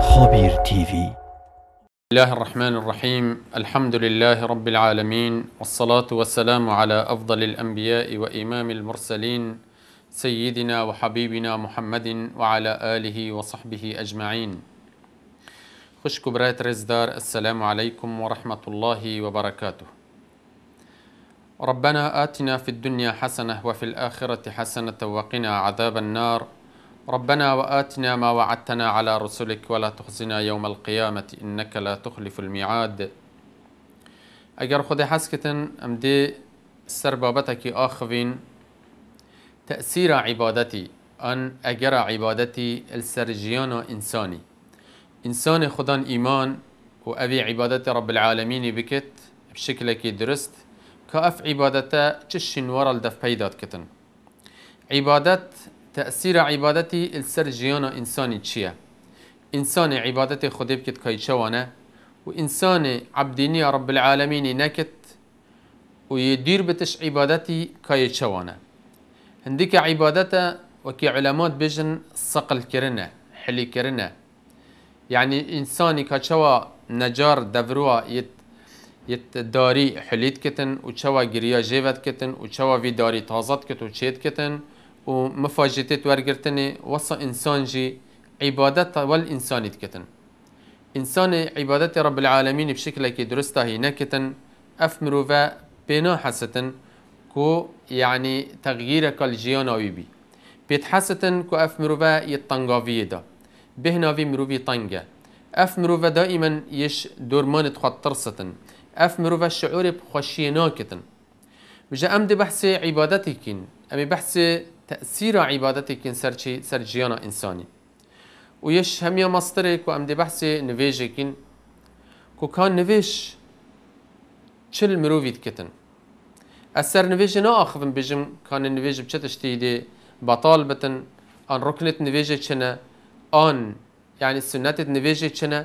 خبير تي في الله الرحمن الرحيم الحمد لله رب العالمين والصلاة والسلام على أفضل الأنبياء وإمام المرسلين سيدنا وحبيبنا محمد وعلى آله وصحبه أجمعين خش كبرات رزدار السلام عليكم ورحمة الله وبركاته ربنا آتنا في الدنيا حسنة وفي الآخرة حسنة وقنا عذاب النار ربنا وآتنا ما وعدتنا على رسلك ولا تخزنا يوم القيامة إنك لا تخلف الميعاد اگر خود حسكتن ام دي سر بابتك ئاخڤین تأثير عبادتي ان اگر عبادتي السر جيانا انساني انسان ئینسانی ايمان و ابي عیباەتی رب العالمين بكت بشكلك درست كأف عبادتا چشن ورا الدف بيدات كتن عبادت تأثير عبادتي السر جيانا إنساني چيا إنسان عبادتي خديب كت كي چوانا وإنسان عبديني رب العالمين ناكت ويدير بتش عبادتي كي چوانا هندك عبادتا وكي علامات بجن صقل كرنا حلي كرنا يعني إنساني كچوا نجار دفروه يت داری حلیت کتن و چوا گریا جیوت کتن و چوا وی داری تازت کت و چیت کتن و مفاجتت ورگرتنی وصا انسان جی عبادت والانسانیت کتن انسان عبادت رب العالمین بشكل كي درسته هناكتن اف مروفا بينا حسن كو يعني تغييرك الجيانا ويبي بيت حستن كو اف مروفا يتنغافي دا بهنا في مروفي طنجة اف مروفا دائما يش دورمان تخطر ستن اف مروف الشعور بخشي ناكتن بجا ام دي بحث عبادتي كين امي بحث تأثير عبادتي سر چي سر جيانا انساني ويش هميا مصدره كو ام دي بحث نويجي كو كان نويش چل مروفيت كتن اثر نويجي نا اخفن بجم كان نويجي بچتشتي دي بطال بتن ان ركنت نويجي چنه ان يعني سنت نويجي چنه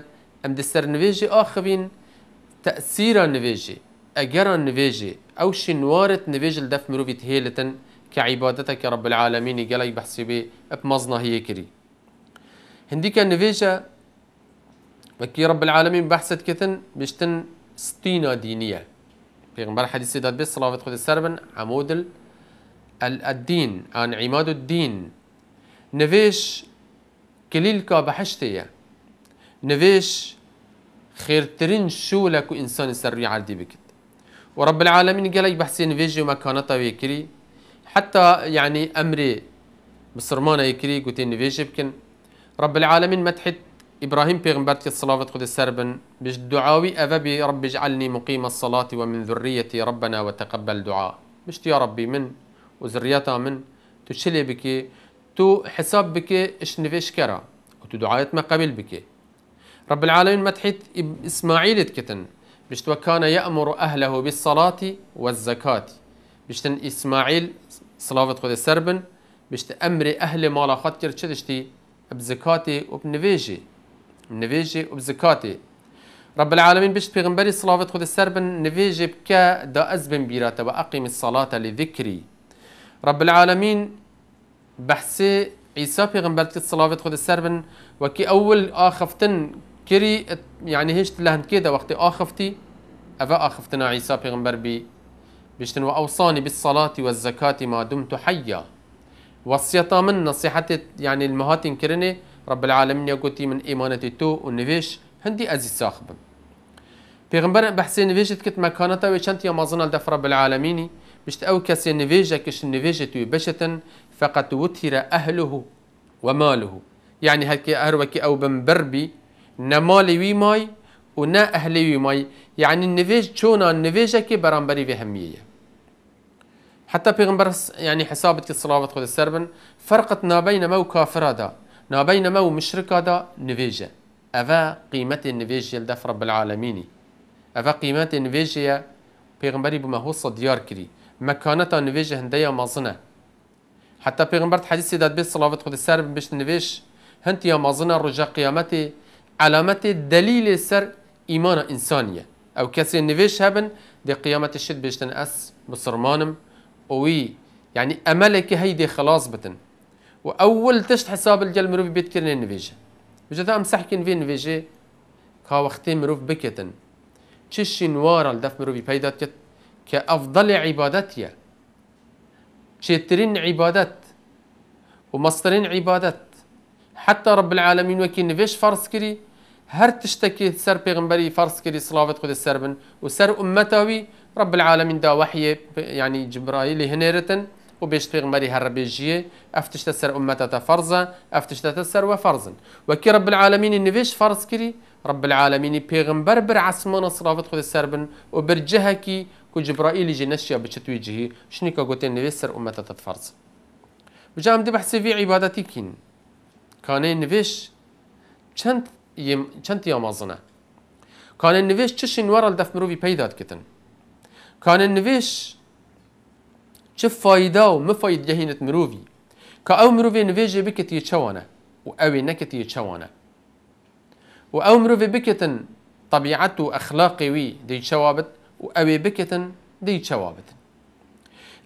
ام دي سر نويجي اخفين تأثير النواجي أجر النواجي أو شنوارت نواجي الدف مروفي تهيلتن كعبادتك يا رب العالمين جلي بحسي بي بمزنا هي كري هنديك نفيجا وكي رب العالمين بحثت كتن بشتن ستينة دينية بيغمبر حديث داد بس صلاة خد السربن عمود الدين عن عماد الدين نفيش كليلكا بحشتية نفيش خێرترین شوولە لكو إنسان سري عردی بكت ورب العالمين گەلێک بحسين وێژی وما مەکانەتە يكري حتى يعني أمري بصرمانة يكري قوتين نفيجي بكن رب العالمين مەتحت إبراهيم بيغمبرتي الصلاة قد السربن بش دعاوي أفبي رب اجعلني مقيم الصلاة ومن ذريتي ربنا وتقبل دعاء مشت يا ربي من وذريتها من تشلي بكي تو حساب بكي اش نفيش كرا وتو ما قبل بكي رب العالمين مدحت إسماعيل كتن بشت وكان يأمر أهله بالصلاة والزكاة بشتن إسماعيل صلاة خود سربن بشت أمر أهل مالا خد كر چدشتي بزكاتي وبنفيجي نفيجي وبزكاتي رب العالمين بشت بيغنبري صلاة خود سربن نفيجي بكا دا أزبن بيراتا وأقيم الصلاة لذكري رب العالمين بحسي عيسى بيغنبرت صلاة خود سربن وكي أول آخفتن كري يعني هشت لهن كده وقت آخفتي أفا آخفتنا عيسى پیغمبر بي بيشتن وأوصاني بالصلاة والزكاة ما دمت حيا وصيتا من نصيحتي يعني المهاتين كرني رب العالمين يقولتي من إيمانتي تو ونفيش هندي أزي ساخب پیغمبر بحثی نفيش کت مکانتا و يا یا مازن الدف رب العالمين بشت او کسی نویجه كش نویجت بشتن فقط وثر أهله وماله يعني هكي أهروكي أو بمبربي نمالي وي وی مای و نه اهلی وی مای یعنی النفيج چونا نویجه که برانبری وی همیه حتى پیغمبر يعني حسابت که صلوات خود سربن فرقت بين مو كافرة دا بين مو مشركة دا نويجة أفا قيمة النفيج يلدف رب العالمين أفا قيمة النويجة پیغمبری بما هو صديار كري مكانتا نويجة هندية مازنة حتى پیغمبر حديث داد بيت صلوات خود سربن بيش نويج هنت يا مازنة رجا قيامتي علامت دلیل سر ایمان انسانیه او کسی نویش هبن دی قیامت شد بیشتن اس مسلمانم اوی يعني امل هی هيدي خلاص بتن واول تشت حساب الجل مروف بيت كرن نویشه وجدا امسح سحکن في نویشه که وقتی مروف بکتن تشي نوارا الدف مروفي بيدات كت كافضل عبادتيا شترين عبادت ومصدرين عبادت حتى رب العالمين وكين فيش فەرز كري هر تشتكي سر بيغمبري فەرز كري سلااوت خودی السربن وسر أمتاوي رب العالمين دا وحي يعني جبرائيل هەنێرتن وبيش بيغمبري هر هەرەبێژیە افتشت سر أمتا تفرزا افتشت سر وفرزا وكي رب العالمين ان رب العالمینی كري رب العالمين بيغمبر بر صلافت خذ السربن سەر بن كو برجەهەکی کو جبرائیلی جی نەشیە بچتوی جهی شنیکە گوتێن أمتا سەر بجام دي بحسي في عبادتي كين كان نفيش چند يم چند يامازنا كان نفيش چش نور الدف مروی پیداد كتن كان نفيش چه فايدا و جهينه جهینت مروی که او مروی نویجه بکتی چوانه و اوی نکتی چوانه و او طبيعته أخلاقي وي دي شوابت وأبي بكتن دي شوابت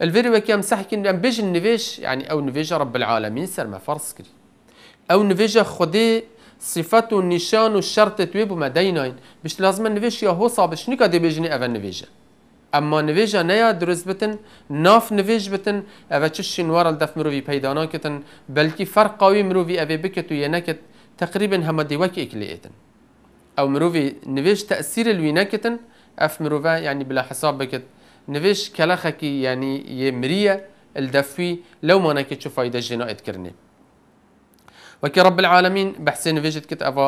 الفيري وكي مسحكي بيج النفيش يعني أو نفيش رب العالمين سر ما فرس كري او نفيجا خودي صفات و نشان و شرط تويب بو مدیناین بش لازم نویش یا حسا بش نکا دی بجنی اول اما نفيجا نيا درست بتن ناف نفيج بتن او چش شنوار الدف مروفي پیدانا كتن بلکی فرق قوی مروی او بکت تقريبا هما دي وكي اكلي اتن او مروی نویج تأثير الويناكتن اف مروفا يعني بلا حساب بكت نفيش كلاخكي يعني يمريه الدفوي لو ما نكتشو فايدة جنائد كرنيب وەکی ڕب العالمین بە حسێنێژت کرد ئەوە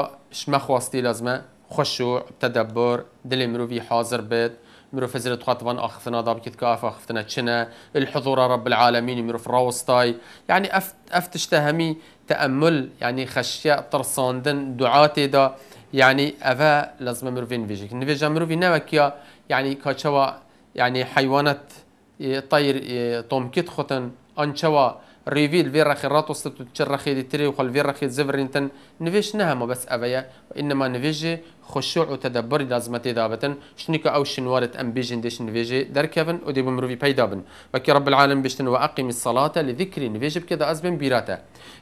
خواستي لازمه خشوع تدبر دلي مروفي حاضر بێت فزر فەزر اخفنا ئاخفتنا كت كافا ئاف تشنا چنە رب العالمين العالمینی مرۆڤ يعني یعنی ئەف تشتە هەمی تەمل یعنی دعاتي دا يعني افا ئەە مروفين فيجت نوێژێک مروفي مرۆڤی يعني كاتشوا يعني حيوانات طير طوم كت خوتن انشوا ريفيل فيرا خيرات وسط تشرخي دي تري وخل فيرا خيت زفرينتن نفيش نهم بس أبيا وإنما نفيجي خشوع وتدبر لازم تدابة شنك أو شنوارة أم بيجن ديش نفيجي در كيفن ودي بمروفي بيدابن بكي رب العالم بيشتن وأقيم الصلاة لذكر نفيجي بكذا أزبن بيراتا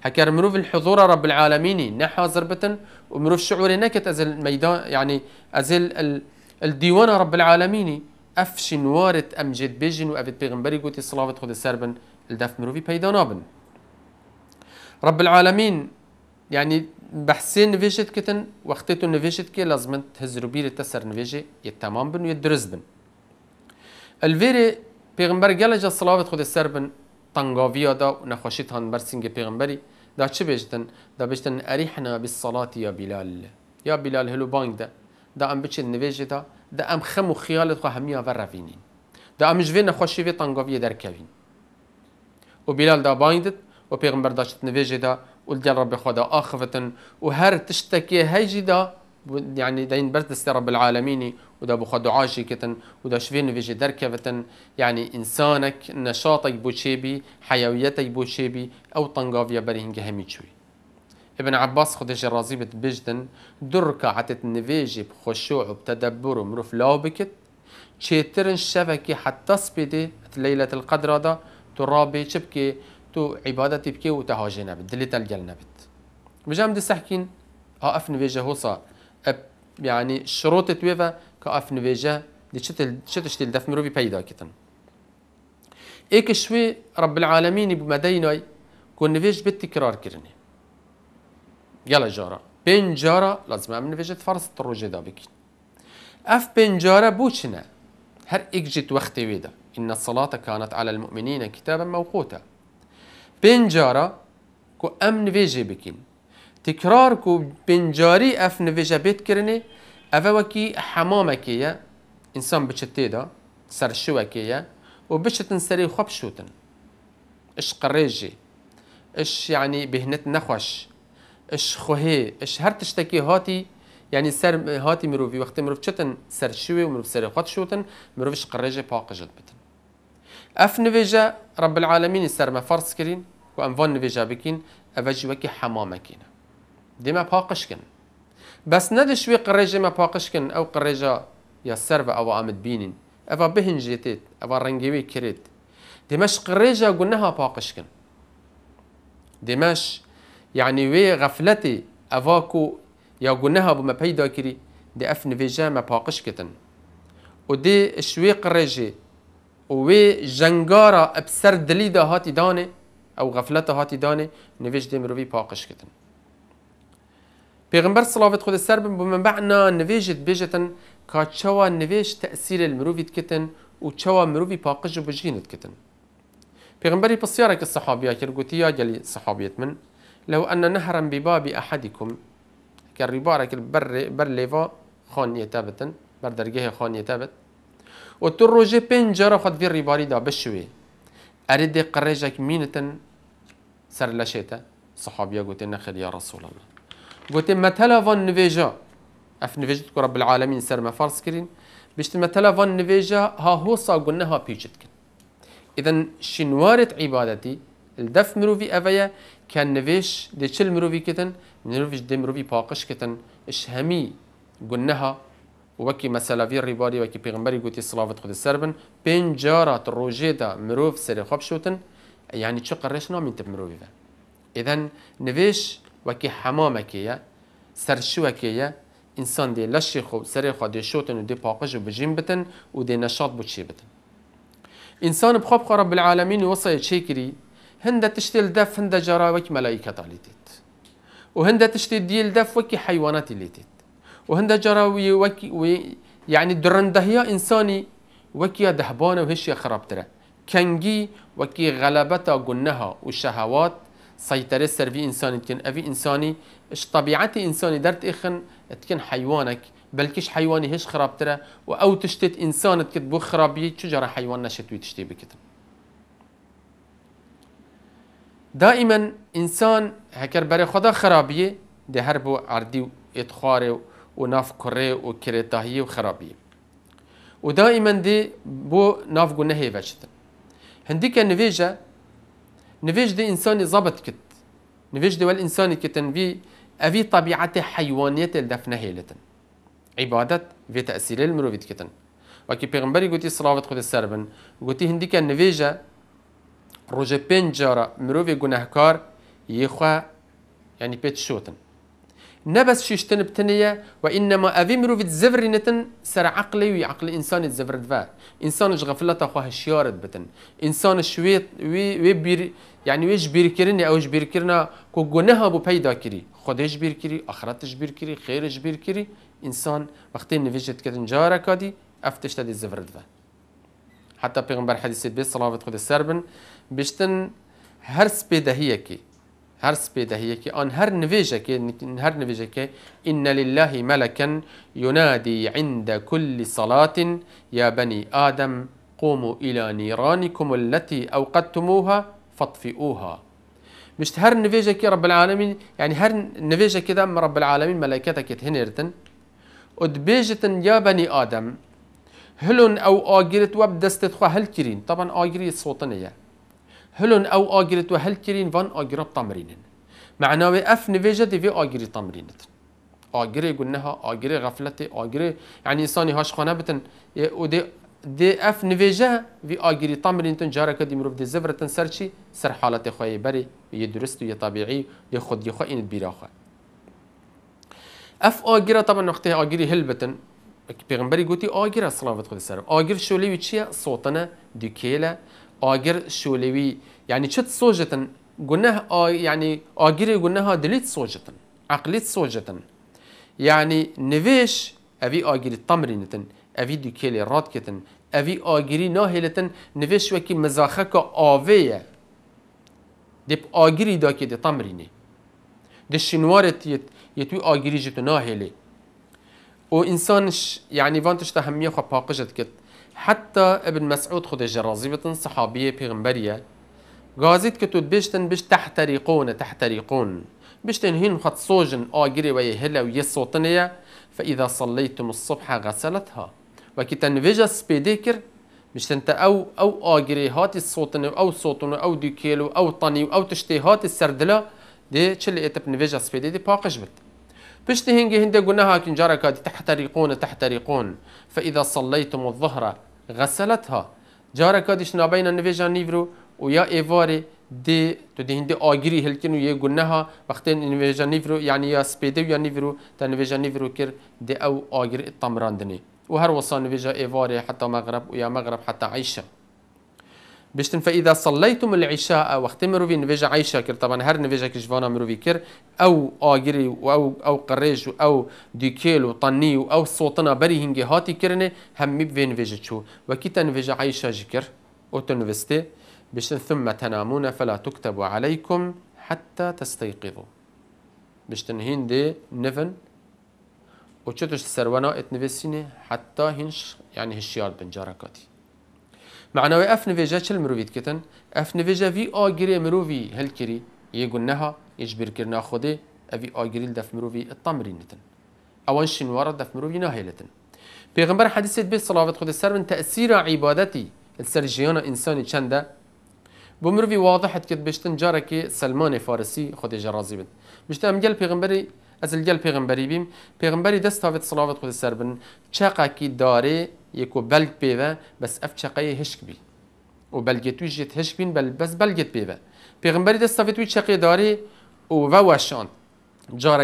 هكار مروف الحضور رب العالمين نحاضر بتن ومروف شعوري نكت أزل الميدان يعني أزل الديوان رب العالمين أفشن وارد أمجد بيجن وأبد بيغنبري قوتي صلاة خد السربن الدف مروفي پیدا نابن رب العالمين يعني بحسين نفيشت کتن وقتی نفيشت كي که لازمن تزروبی رو تسر نفيشي يتمام بن ويدرز بن الفيري پیغمبر گله جا صلاوت خود السر بن تنگاوی دا و نخوشی تان برسنگ پیغمبری دا چه بیشتن؟ دا بیشتن اريحنا بالصلاة يا بلال يا بلال هلو بانگ دا دا ام بچه نفيشي دا دا ام خم و خیالت خو همی دا ام نخوشي في وی در كوين وبلال دا بايندت وبيغمبر دا شت نفيجي دا والديال ربي خدا آخفتن وهر تشتكي هيجي دا يعني دين برد رب العالمين ودا بخد عاشي كتن ودا شفين فيجي دركفتن يعني إنسانك نشاطك بوشيبي حيويتك بوشيبي أو طنقافيا جهمي شوي ابن عباس خدش الرازي بتبجدن دركا عتت نفيجي بخشوع وبتدبر ومروف لابكت شيترن شبكي حتى سبيدي ليلة القدر هذا تو رابي شبكي تو عبادتي بكي وتهاجي نبت دليتا الجل نبت بجام دي سحكين آه، اف نفيجا هوصا يعني شروط تويفا كاف نفيجا دي شتشتي الدف مروبي بيدا كتن ايك شوي رب العالمين بمديني كون نفيج بالتكرار كرني يلا جارة بين جارة لازم امن نفيجة تفرس تروجي دا بكين اف بين جارة بوشنا هر اكجت وقتي ويدا إن الصلاة كانت على المؤمنين كتابا موقوتا بنجارة كو أم نفيجي بكين تكرار كو بنجاري أف نفيجا بيت كرني أفا حمامكية إنسان بشتيدا سر شوكية وبشتن سري خب شوتن إش قريجي إش يعني بهنت نخوش إش خوهي إش هر تشتكي هاتي يعني سر هاتي مروفي وقت مروف شتن سر شوي ومروف سري خط شوتن مروفش قريجي جد بتن اف نویجه رب العالمین سر ما فرض کرین و ام وان نویجه بکین اوجی وکی حمامه کین دیما پاقش کن بس ندش وی قریجه ما پاقش کن او قریجه یا سر و او آمد بینین او بهن جیتید او رنگیوی کرید دمش قريجة قلناها باقشكن دمش يعني وي غفلتي أفاكو يا قلناها بما بيدا كري دي أف نفيجا ما باقشكتن ودي شوي قريجة و جنگارا ابسر دلی ده هاتی دانه او غفلت هاتی دانه نویش دی مروی پاقش کتن پیغمبر صلوات خود سر بم بمن بعنا نویجت بیجتن که چوا نویش تأثیر المروی کتن و چوا مروی پاقش بجینت کتن پیغمبری پسیاره که صحابیا کر گوتیا گلی صحابیت من لو أن نهرا بباب أحدكم که بر بر ليفا خان تابتن بر درجه خان يتابت و تو روژه پنج جارا خود وی ریباری دا بشوی ارید قرجک مینتن سر لشیتا صحابیه گوته نخیل یا رسول الله گوته متلا وان نویجا اف نویجا تکو رب العالمین سر ما فرض کرین بشت متلا وان نویجا ها هو سا ساگونه ها پیچت کن اذن شنوارت عبادتی الدف مروفی اویا کن نویش دی چل مروفی کتن مروفيش دی مروفی پاقش کتن إش همی همي ها وكي مثلا في الرباري وكي بيغمبري قوتي صلافة خد السربن بين جارات الروجي مروف سري خبشوتن يعني شو قرشنا من تب مروف إذا إذا نفيش وكي حمامة كي سرشوة كي إنسان دي لشي خو سري خو دي شوتن ودي باقج وبجين بتن ودي نشاط بوشي بتن إنسان بخب رب العالمين وصي شيكري هند تشتيل دف هند جارا وكي ملائكة تاليتيت وهند تشتيل ديل دف وكي حيوانات اللي تيت وهندا جرى وي وكي وي يعني درندهيا إنساني وكي دهبانه وهشي خراب تره كنجي وكي غلبتا جنها والشهوات سيطرة سر في إنساني تكن أفي إنساني إش طبيعة إنساني درت إخن تكن حيوانك بلكش حيواني هش خراب ترى وأو تشتت إنسان تكت بو خرابي شو جرى حيوان نشت ويتشتي بكتن دائما إنسان هكر بري خدا خرابية ده هربو عردي وإدخاره وناف كري وكريتاهية وخرابي ودائما دي بو ناف قلنا هي فاشتن هنديك نفيجة نفيج دي إنساني ضبط كت نفيج دي والإنساني كتن في أفي طبيعته حيوانية الدفنة هيلتن عبادت في تأثير المروفيت كتن وكي بيغمبري قوتي صلاة خد السربن قوتي هنديك نفيجة روجي بين جارة مروفي قناهكار يخوى يعني بيت شوتن نبس بس بتنية وإنما و انما اوی مرو وید زفر نتن سر عقلي وعقل إنسان الزفر زفرد إنسان إش غفلة أخوها شیارد بتن انسان شویت وي وي بير يعني ويش بيركرني اوش بيركرنا كو جنها بو بيدا كري خود خودش بيركري اخرتش بيركري خيرش بيركري انسان وقتی نفجت كتن جارة كادي أفتشت تدی الزفر و حتى بيغمبر حدیث بی صلاة خود السربن بيشتن هرس سپیدهیه که هر سپیده یکی آن هر نویجه که هر نویجه که ان لله ملکن ینادی عند كل صلاة یا بنی آدم قوموا الى نيرانكم التي اوقدتموها فاطفئوها مش هر نویجه كي رب العالمين يعني هر که كذا رب العالمين ملائكتك تهنرتن ودبيجتن يا بني آدم هلن أو آجرت وبدستت خواه هل کرین طبعا صوتنه صوتنية هلون او آجرت وهل هل ترين فان آجرب تمرين معناوي اف نفيجة دي في آجري تمرين آجري قلناها آجري غفلتي آجري يعني انسان هاش خانه بتن ودي دي اف نفيجة في آجري تمرين جارك دي مروف دي زبرتن سرشي سر حالتي خوي بري يدرست خد يخد يخوين البيراخه اف آجرة طبعا وقتها آجري هلبتن بيغمبري قلتي آگر از صلافت خود اجر آگر شولی چیه صوتنا دکیله آجر شولوي يعني شت صوجتن قلناه آ... يعني آجري قلناها دليت صوجتن عقليت صوجتن يعني اوی أبي آجري تمرينتن أبي دوكيلي راتكتن أبي آجري ناهلتن مزاخه وكي مزاخك دیب دب دا که دی تمريني دی شنوارت يت يتوي آجري جتو ناهلي او انسانش يعني وانتش همیه خواه پاقشت کتن حتى ابن مسعود خودش راضی صحابية پیغمبریه گازید که تو بشتن بش تحترقون تحترقون بيشتن هين خد صوجن آجري ويهلا هلا فإذا صليتم الصبح غسلتها وكتن فيجا سبيديكر مش تنت أو أو آجري هاتي الصوتن أو صوتن أو ديكيلو أو طني أو تشتي هاتي السردلة دي تشلي اتب نفجا سبيدي دي باقش بت باش هنجي هندي قلناها كنجارة كادي تحترقون تحترقون فإذا صليتم الظهر غسلتها جارا کادش نابینا نویجا نیورو و یا ایواره دی تو دی هندی آگیری هلکن و یه گونه ها وقتی نویجا نیورو یعنی یا سپیده یا نیورو تا نویجا نیورو کر دی او آگیر اتمراندنی و هر وصا نویجا ایواره حتی مغرب و یا مغرب حتی عیشه بيشتن فإذا صليتم العشاء واختمروا في نفيجا عايشة كر طبعا هر نفيجا كشفانا في كر أو آجري أو أو قريج أو ديكيل وطني أو صوتنا بري هنجي هاتي كرني هم في نفيجا شو وكي تنفيجا عايشة جكر أو تنفستي باش ثم تنامون فلا تكتب عليكم حتى تستيقظوا تنهين هندي نفن وشتش سروانا اتنفسيني حتى هنش يعني هشيار بنجاركاتي معناوی اف نویجه چل مروید کتن اف نویجه وی آگری مروی هل کری یه گنها یجبر کرنا خوده اوی آگریل دف مروی التمرینتن اوان شنوارا دف مروی ناهیلتن پیغمبر حدیثت به صلاوت خود سر من تأثیر عبادتی السر جیان انسانی چنده بو مروی واضحت کد بشتن جاره که سلمان فارسی خود جرازی بن بشتن امگل پیغمبری از الجل پیغمبری بیم پیغمبری دست تاوت صلاوت خود سر بن چقه کی داره يكو بەلگ بيبا بس افتشاقية هشك بي و و جيت هشك ژێت بل بس بەس بيبا پیغمبری دست دەستەفێت توی داری و وەوەشان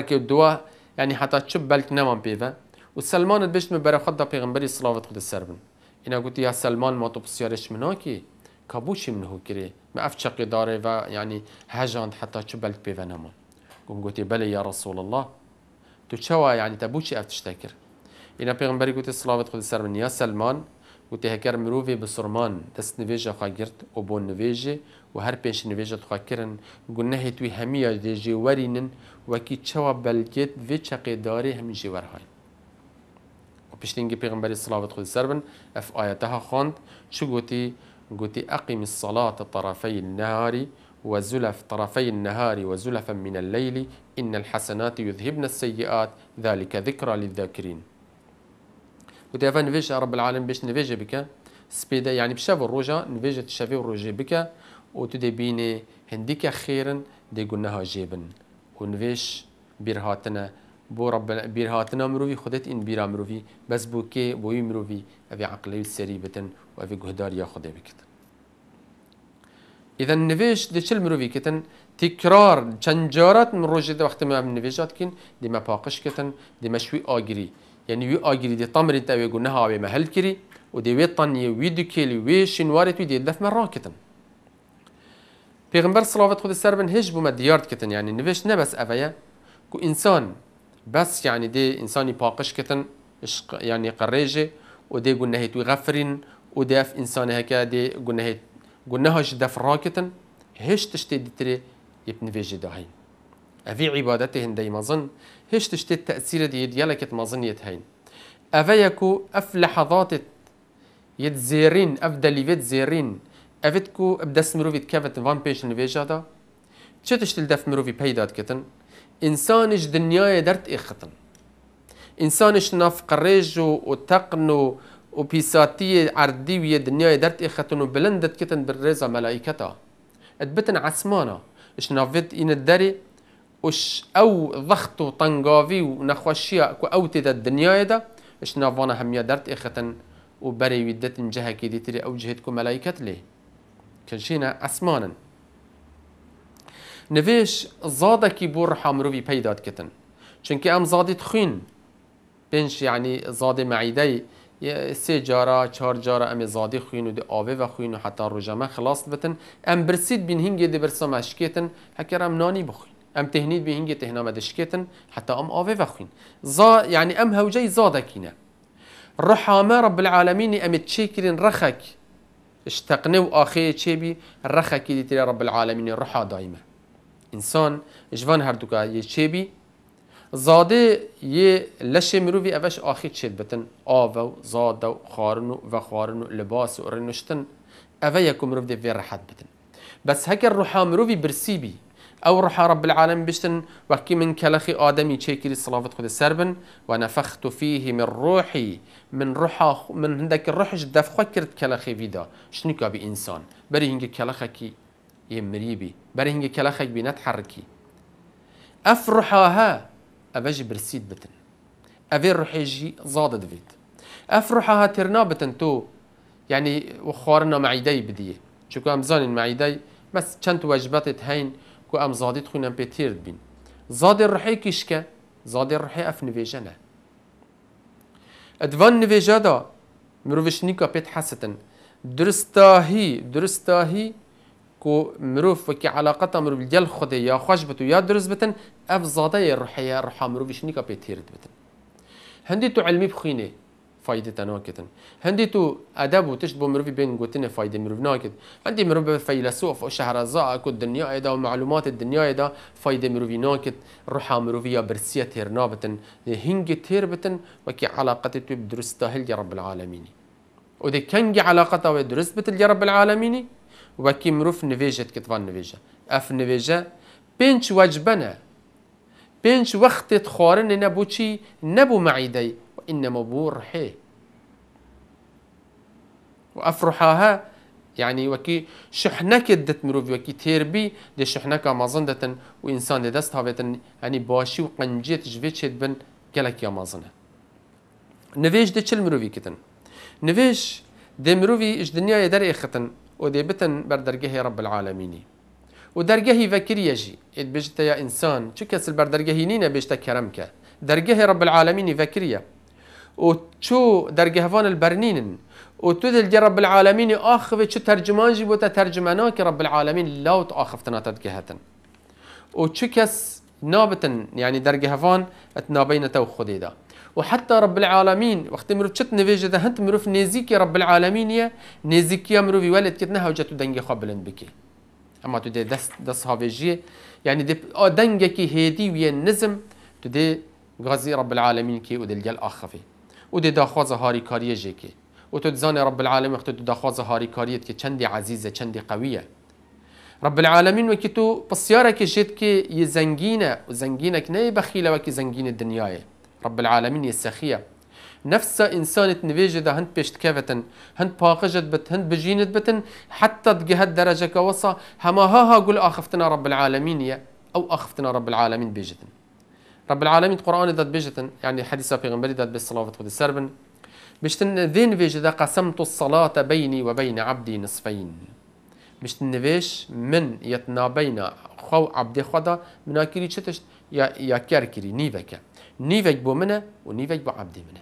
که دوا ینی يعني حتا چوب بلک نمان پێوە و سلمانت بشتمە دا پیغمبری سلااوت خود سر بن اینا گوتی یا سلمان ما تو منا که کابوشی منه کرێ بە ئەف داری و ینی هجاند حتا چوب بلک پێوە نمان گوم گوتی بله یا رسول الله تو چوا ینی تەبووچی ئەف تشتە اینا پیغمبری گوتی صلوات خود سر منیا سلمان گوتی هکر مروفی به سرمان دست نویجه خواه گرت و بون نویجه و هر پیش نویجه خواه کرن گونه توی همی یا دیجی ورینن وکی چوا بلگیت وی چقی داری همین جی ورهاین و پیشتینگی پیغمبری صلوات خود سر بن اف آیتها خواند چو گوتی قلت اقیم الصلاة طرفی النهار وزلف طرفي النهار وزلفا من الليل إن الحسنات يذهبن السيئات ذلك ذكرى للذاكرين ودافا نفيجا رب العالمين باش نفيجا بك سبيدا يعني بشاف الروجا نفيجا تشافي الروجا بك وتدي بيني هنديك خيرا دي قلناها جيبن ونفيش بيرهاتنا بو رب بيرهاتنا مروفي خدت ان بيرا مروفي بس بوكي بو كي مروفي افي عقلي بتن وافي قهدار يا بك اذا نفيش دي شل مروفي كتن تكرار چند من روجي دي وقت ما نفيجات كن دي ما باقش كتن دي ما شوي اجري یعنی وی آگیری دی تمر تا وی گناه آوی محل کری و دی وی طنی وی دکیلی وی شنوارت وی دی دف من راکتن پیغمبر صلوات خود سر بن هج بومد دیارد کتن یعنی نوش نبس اویا کو انسان بس يعني دي انساني باقش كتن يعني قريجه ودي قلنا هيت ويغفرين وداف انسان هكا دي قلنا هيت قلنا هاش داف راكتن هش تشتي دي تري يبنفيجي داهين أفي عبادتهن دي مظن هش تشتي التأثير دي يديلك مظنيت هين أفيكو أف لحظات يتزيرين أف دليفت زيرين أفيتكو أبدس مروفي تكافت فان بيش فيجا دا تشي تشتل مروفي بيداد كتن إنسانش دنياي درت إخطن إنسانش ناف قريجو وتقنو وبيساتي عردي ويا دنياي درت إخطن وبلندت كتن بالرزا ملائكتا أدبتن عسمانا إش نافيت إن الدري وش او ضغط طنقافي ونخوشيا او تدا الدنيا يدا اش نافونا هم يدرت اختن وبري ودت نجها كي ديتري او جهتكم ملائكه ليه كنشينا اسمانا نفيش زاده كي بور في پیدا كتن چونکه ام زادی تخين بنش يعني زاده معیده سه جارا چهار جارا ام زادی خوین و دی آوه و خوین و حتی روژمه خلاص بتن ام برسید بین هنگی دی برسا مشکیتن هکر ام نانی بخوین ام تهنيد بهنج هنگی تهنا حتى ام آوه فخين زا يعني ام هوجي زادكينا رحمة رب العالمين ام تشيكرين رخك اشتقنو آخي تشيبي رخك دي رب العالمين رحا دائما انسان جوان هردوكا يتشيبي زاده یه لشه مروی اوش آخی چید بتن آو و زاده و خارن و خارن و لباس و رنشتن اوه یکو مروی ده وی بتن بس هکر روحا مروی برسی بی او رحا رب العالمين بشتن وكي من كلخي ادمي تشيكري صلافت خد سربن ونفخت فيه من روحي من روح من هندك الروحش دفخ كرت كلخي فيدا شنو كابي انسان بري هنجي كلخكي يمريبي بري هنجي كلخك بنتحركي افرحاها ابجي برسيد بتن افي روحي جي زادت فيت افرحاها ترنا بتن تو يعني وخارنا معيدي بديه كان امزان معيدي بس كانت وجبات هين کو ئەم زادی خوونەم پێ تێر بین زادی ڕحەی کیشکە زادی ڕحێ ئەف نوێژەنە ئەدوان نوێژەدا مرۆڤشتنیکە پێت حەستن درستاهی درستاهي کو مرۆڤ وەکی علااقەتە مرۆڤ گەل خودێ یا خۆش بێت و یا درست بتن ئەف زادەیە ڕحەیە ڕحا مرۆڤشتنیکە پێ بيتيرد بتن هندي تو علمي بخيني فايده تنها هندي تو ادب وتشت بو مروفي بين گوتنه فايده مروف ناكت هندی مروف فيلسوف فیلسوف و شهرزا الدنيا دنیا ومعلومات الدنيا معلومات فايده مروفي ناكت روحا مروفيا برسيه تير نابتن هنگ تير بتن وكي که تو درست هل رب العالمين و ده کنگ علاقت و درست بتل رب العالمینی و مروف نویجت کتوان نفيجة اف نفيجة پنج وجبنا پنج وقت تخارن نبو نبو معيدي وإنما حي وأفرحها يعني وكي شحنك دت مروفي وكي تيربي دي شحنك مازن دتن وإنسان دي دست هاويتن يعني باشي وقنجيت جفيت شد بن كلك يا مازنه نویش دي چل مروفي كتن نفيش دي مروفي اج دنيا يدر اختن ودي بتن بردرقه رب العالميني ودرقه درگه فكر يجي اد بجتا يا انسان شو كاس البردرقه درگه نينا بجت كرمك درقه رب العالميني فكريه وتشو درجهفان البرنين وتدل رب العالمين آخف شو ترجمان جبوتا ترجماناك رب العالمين لا تآخفتنا تدقهتن وشو كس نابتن يعني درجهفان اتنابين تو خديده وحتى رب العالمين وقت مروف چت نویجه ده هند مروف نزیکی رب العالمين يا نزیکی مروفی ولد کتنه هوجه تو دنگی خابلن بلند اما تو دس دس هافيجي يعني دي دنجكي هيدي ويا نزم تدي غازي رب العالمين كي ودل ودلجل اخفي و ده داخواز هاری کاریه جه که تو دزان رب العالمین وقت تو داخواز هاری کاریت که چندی عزیزه چندی قویه رب العالمین وکی تو بسیاره که جد که یه زنگینه و زنگینه نه بخیله وکی زنگین دنیایه رب العالمین یه سخیه نفس انسان نویجه ده هند پیشت کفتن هند پاقجت بت هند بجینت بتن حتى تجهد درجة كوصا هما ها ها قل أخفتنا رب العالمين يا أو أخفتنا رب العالمين بيجتن رب العالمين القران ذات بيجتن يعني حديث بيغمبر ذات بالصلاه والسربن مش ذين فيج اذا قسمت الصلاة بيني وبين عبدي نصفين مش تنفيش من يتنا بين خو عبدي خدا من اكيري تشتش يا يا كاركيري نيفك نيفك بو منه ونيفك بو عبدي منه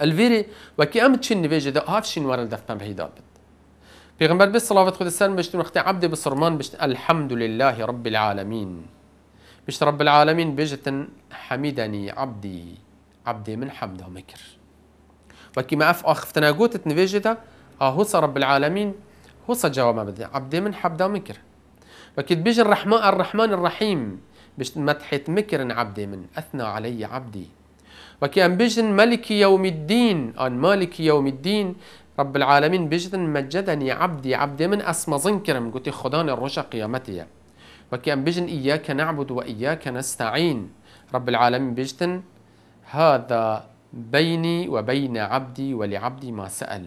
الفيري وكي ام تشن نفيج اذا هاف شن ورا الدف بام هيدابت بيغمبر بالصلاة والسلام مش تنوختي عبدي بصرمان مش الحمد لله رب العالمين باش رب العالمين بجتن حمدني عبدي عبدي من حمد مكر وكما اف اخ تناقوت نبيجة هو رب العالمين هو جواب عبدي عبدي من حمد مكر وكيد بيج الرحمن الرحمن الرحيم باش مدحت مكر عبدي من اثنى علي عبدي وكي ان بيجن ملك يوم الدين ان مالك يوم الدين رب العالمين بيجن مجدني عبدي عبدي من اسمى زنكرم قلت خدان الرجا قيامتي وكان بجن إياك نعبد وإياك نستعين رب العالمين بيجتن هذا بيني وبين عبدي ولعبدي ما سأل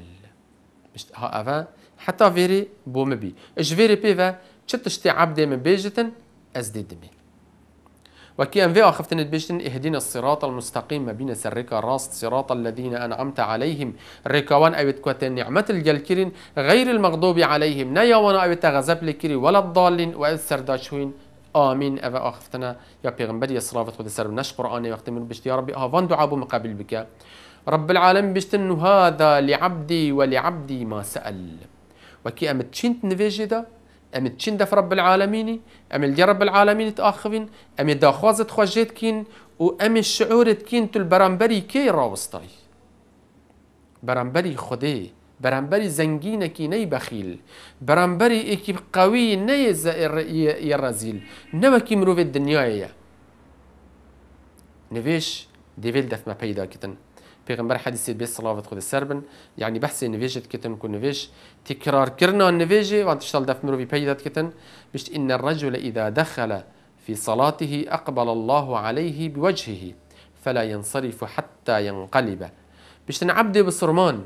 ها أفا حتى فيري بومبي إش فيري بيفا تشتشتي عبدي من بيجتن أزدي دمي وكي أنفي خفتن بيشتن اهدنا الصراط المستقيم ما بين سرك راست صراط الذين أنعمت عليهم ركوان أبت كوتن النعمة الجلكرين غير المغضوب عليهم نا يوانا أبت غزب لكري ولا الضالين وأبت سرداشوين آمين أفا أخفتنا يا بيغنبري صرافة خد سر نش قرآن وقت من بشت يا ربي أهفان دعابو مقابل بك رب العالم بشتن هذا لعبدي ولعبدي ما سأل وكي أمت شنت نفيجي ده ام تشندف رب العالمين ام الجا رب العالمين تاخفين ام داخوازة خوجيت كين وام الشعور تكين تل برامبري كي راوستاي برامبري خدي برامبري زنگين كي ني بخيل برامبري اكي قوي ني زائر يرازيل نو كي مروف الدنيا نويش ديفيل دف ما پیدا كتن پیغمبر حدیث به صلوات خود سربن یعنی بحث نویجت کتن کو نویج تکرار کرنا نویج وانت شتال دف مرو پیدات کتن بشت ان الرجل اذا دخل في صلاته اقبل الله عليه بوجهه فلا ينصرف حتى ينقلب بشتن عبد بصرمان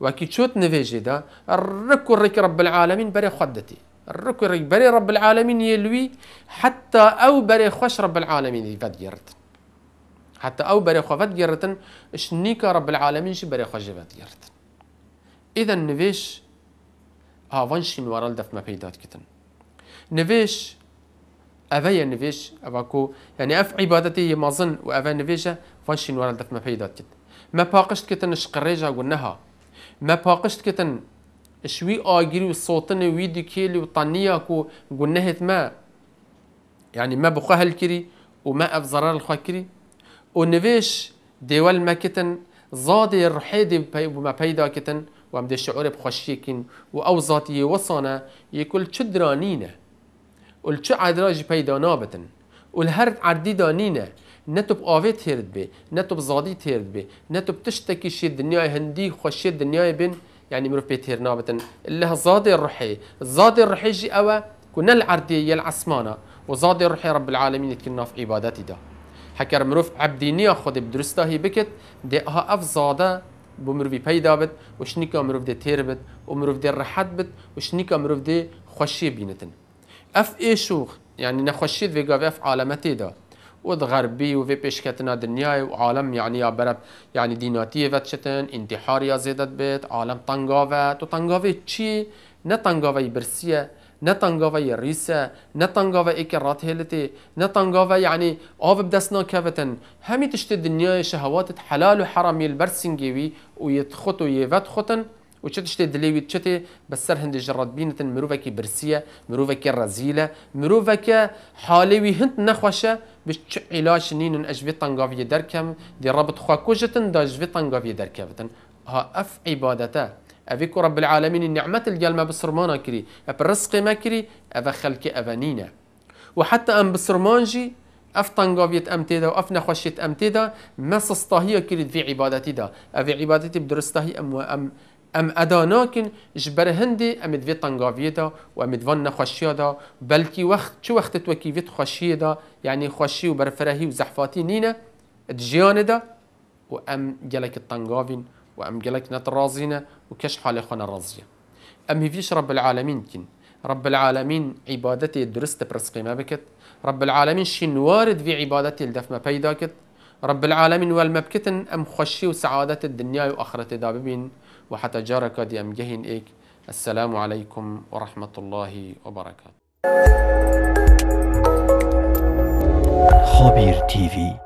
وكي تشوت نفيجة دا الركو الرك رب العالمين بري خدتي الركو الرك بري رب العالمين يلوي حتى او بري خوش رب العالمين يفدرت حتى او بري فات جرتن شنيكا رب العالمين شي بري خوجبت جرتن اذا نفيش ها شين ورال دف ما بيدات كتن نفيش اذايا نفيش أفاكو يعني أف عبادتي يمازن وأفا نويشة فان شين ورال دف ما بيدات كتن ما باقشت كتن شقريجا قلناها ما باقشت كتن شوي آجري وصوتن ويدي كيلي وطنيا كو قلناها ما يعني ما بخا هالكري وما أف ضرر الخاكري ونويش ديوال ما كتن زادي رحي دي ما پیدا كتن وام دي شعور بخوشي كن و او ذاتي وصانا يكل چه درانينه و چه عدراج پیدا نابتن و هر عردي دانينه نتوب آوه تيرد بي نتوب زادي تيرد بي نتوب تشتكي شي دنياي هندي خوشي دنياي بين يعني مروف بيتير نابتن اللي زادي الرحي زادي الرحي جي اوا كنا العردي يا العسمانه وزادي الرحي رب العالمين يتكلنا في عبادتي ده حکر مروف عبدینی نیا خود درستاهی بکت ده ها اف زاده بو پیدا بد و شنیکا مروف ده تیر بد و مروف ده راحت بد و شنیکا مروف ده خوشی بینتن اف ایشو یعنی نخوشید وی اف عالمتی ده غربی و وی پیشکتنا دنیای و عالم یعنی یا برب یعنی دیناتی و چتن انتحار یا زیدت بیت عالم تنگاوه تو تنگاوه چی نه تنگاوه برسیه نتنگاوا یه ریسه نتنگاوا ای که رات هلتی نتنگاوا یعنی آب بدست نکفتن همی تشت دنیای شهواتت حلال و حرامی البرسنگیوی و یتخط و یفت خطن و چه تشت دلیوی چه بسر هند جرات بینتن مروفه که برسیه مروفه که رزیله مروفه که حالیوی هند نخوشه باش علاج نینن اجوی تنگاوی درکم دی ربط خواه کجتن دا اجوی تنگاوی درکفتن ها اف عبادته ئەێ رب العالمين النعمة الجل ما بصرمانا كري ئەپ ڕسقی مەکری ئەە خەلکی ئەە وحتى أم بصرمانجي ئەف تەنگاویت ئەم تێدا و ئەف نەخۆشیت ئەم تێدا مەسستاهیە کرد في عیباەتیدا دا أفي درستاهی ئەم أم أم أم ناکن جبر هندي هەندێ ئەمت vê تەنگاویێدا و ئەمتوان نەخۆشییادا بەلکی وەخت چ وەختت وەکی vێت خۆشیەدا یعنی يعني خۆشی و بەرفرەهی و زەحفاتی نینە ژیانێدا و ئەم گەلێکت وام گەلێکنەت ڕازینە وكشف على خنا خۆنە ام ئەم هیویش ڕب العالمین کن رب عبادتي درست درستە ما بكت رب العالمین وارد في عبادتي الدف ما بيداكت رب العالمين والمبكتن ام خشي وسعادة الدنيا واخرة دابين وحتى جارك دي ام جهن ايك السلام عليكم ورحمة الله وبركاته خبير تي في